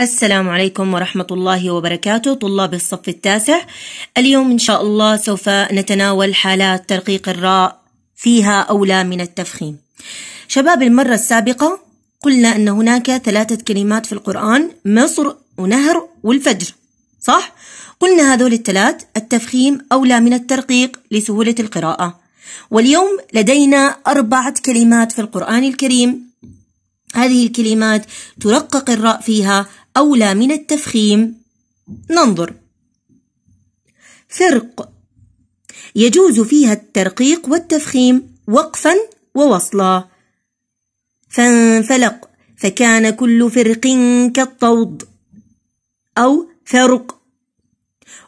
السلام عليكم ورحمة الله وبركاته طلاب الصف التاسع اليوم إن شاء الله سوف نتناول حالات ترقيق الراء فيها أولى من التفخيم شباب المرة السابقة قلنا أن هناك ثلاثة كلمات في القرآن مصر ونهر والفجر صح؟ قلنا هذول الثلاث التفخيم أولى من الترقيق لسهولة القراءة واليوم لدينا أربعة كلمات في القرآن الكريم هذه الكلمات ترقق الراء فيها أولى من التفخيم ننظر فرق يجوز فيها الترقيق والتفخيم وقفا ووصلا فانفلق فكان كل فرق كالطود أو فرق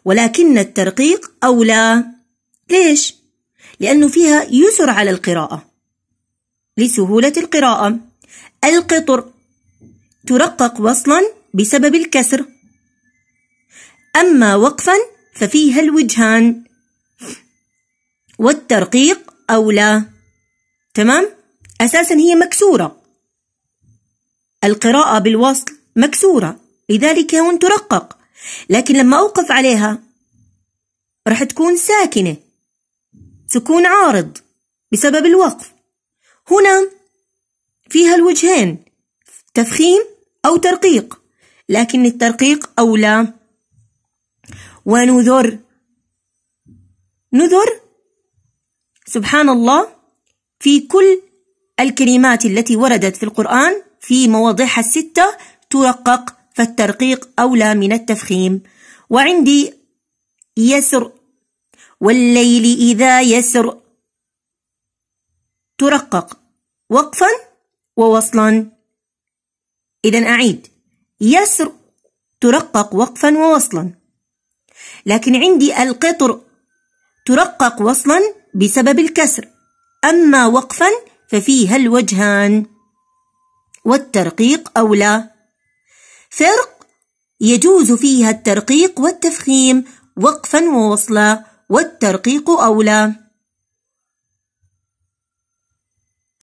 ولكن الترقيق أولى ليش؟ لأنه فيها يسر على القراءة لسهولة القراءة القطر ترقق وصلا بسبب الكسر أما وقفا ففيها الوجهان والترقيق أو لا تمام أساسا هي مكسورة القراءة بالوصل مكسورة لذلك هون ترقق لكن لما أوقف عليها راح تكون ساكنة سكون عارض بسبب الوقف هنا فيها الوجهين تفخيم أو ترقيق لكن الترقيق أولى ونذر نذر سبحان الله في كل الكلمات التي وردت في القرآن في مواضعها الستة ترقق فالترقيق أولى من التفخيم وعندي يسر والليل إذا يسر ترقق وقفا ووصلا إذا أعيد يسر ترقق وقفا ووصلا لكن عندي القطر ترقق وصلا بسبب الكسر أما وقفا ففيها الوجهان والترقيق أولى فرق يجوز فيها الترقيق والتفخيم وقفا ووصلا والترقيق أولى